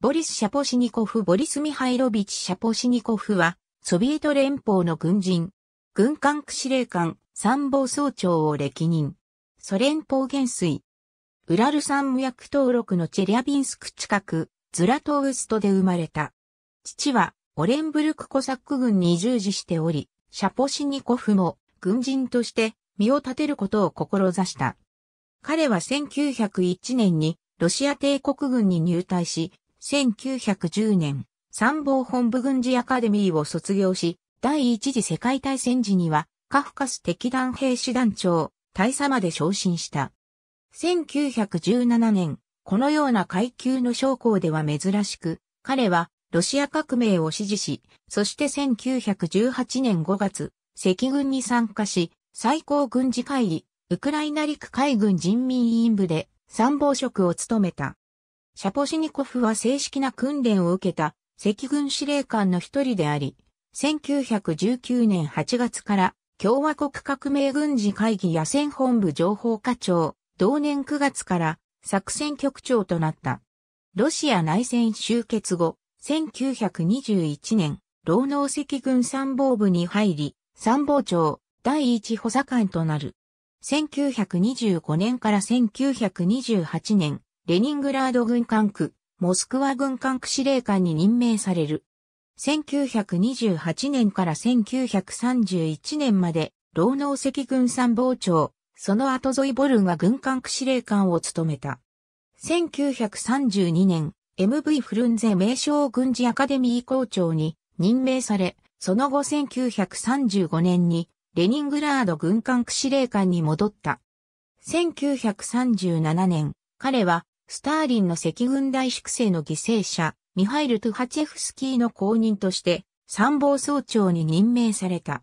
ボリス・シャポシニコフ・ボリス・ミハイロビチ・シャポシニコフは、ソビエト連邦の軍人、軍艦区司令官、参謀総長を歴任。ソ連邦元帥。ウラル山無役登録のチェリャビンスク近く、ズラトウストで生まれた。父は、オレンブルクコサック軍に従事しており、シャポシニコフも、軍人として、身を立てることを志した。彼は1901年に、ロシア帝国軍に入隊し、1910年、参謀本部軍事アカデミーを卒業し、第一次世界大戦時には、カフカス敵団兵士団長、大佐まで昇進した。1917年、このような階級の将校では珍しく、彼はロシア革命を支持し、そして1918年5月、赤軍に参加し、最高軍事会議、ウクライナ陸海軍人民委員部で参謀職を務めた。シャポシニコフは正式な訓練を受けた赤軍司令官の一人であり、1919年8月から共和国革命軍事会議野戦本部情報課長、同年9月から作戦局長となった。ロシア内戦終結後、1921年、労農赤軍参謀部に入り、参謀長、第一補佐官となる。1925年から1928年、レニングラード軍管区、モスクワ軍管区司令官に任命される。1928年から1931年まで、労農赤軍参謀長、その後ゾイボルンが軍管区司令官を務めた。1932年、MV フルンゼ名称軍事アカデミー校長に任命され、その後1935年にレニングラード軍管区司令官に戻った。1937年、彼はスターリンの赤軍大粛清の犠牲者、ミハイル・トゥハチェフスキーの後任として参謀総長に任命された。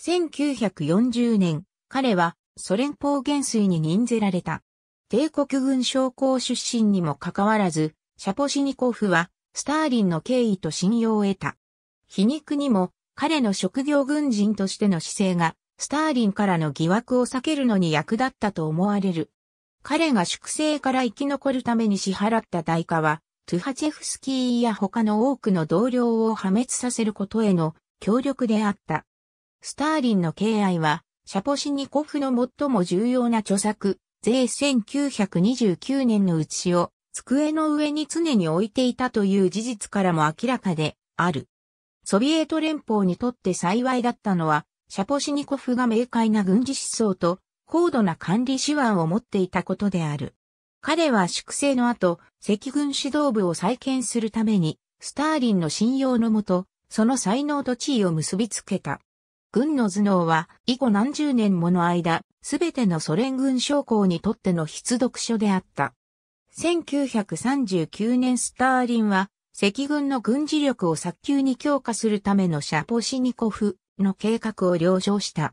1940年、彼はソ連邦元帥に任ぜられた。帝国軍将校出身にもかかわらず、シャポシニコフはスターリンの敬意と信用を得た。皮肉にも彼の職業軍人としての姿勢がスターリンからの疑惑を避けるのに役立ったと思われる。彼が粛清から生き残るために支払った代価は、トゥハチェフスキーや他の多くの同僚を破滅させることへの協力であった。スターリンの敬愛は、シャポシニコフの最も重要な著作、税1929年のうちを机の上に常に置いていたという事実からも明らかである。ソビエト連邦にとって幸いだったのは、シャポシニコフが明快な軍事思想と高度な管理手腕を持っていたことである。彼は粛清の後、赤軍指導部を再建するために、スターリンの信用のもと、その才能と地位を結びつけた。軍の頭脳は、以後何十年もの間、すべてのソ連軍将校にとっての必読書であった。1939年スターリンは、赤軍の軍事力を早急に強化するためのシャポシニコフの計画を了承した。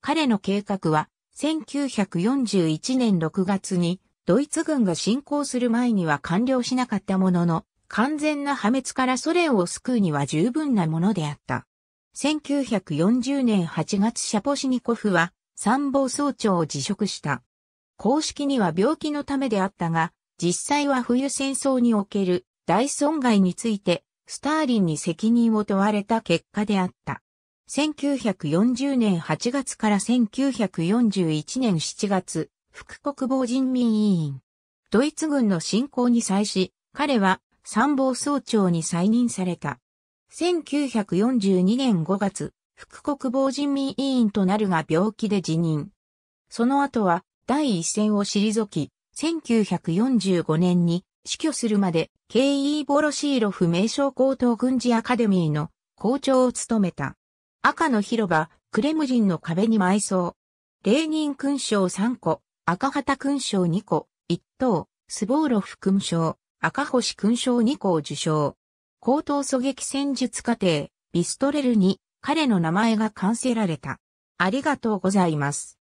彼の計画は1941年6月にドイツ軍が侵攻する前には完了しなかったものの、完全な破滅からソ連を救うには十分なものであった。1940年8月シャポシニコフは参謀総長を辞職した。公式には病気のためであったが、実際は冬戦争における大損害について、スターリンに責任を問われた結果であった。1940年8月から1941年7月、副国防人民委員。ドイツ軍の侵攻に際し、彼は参謀総長に再任された。1942年5月、副国防人民委員となるが病気で辞任。その後は第一線を退き、1945年に死去するまで、ケイボロシーロフ名称高等軍事アカデミーの校長を務めた。赤の広場、クレムリンの壁に埋葬。レーニン勲章3個、赤旗勲章2個、1等、スボーロフ勲章、赤星勲章2個を受賞。高等狙撃戦術過程、ビストレルに彼の名前が冠せられた。ありがとうございます。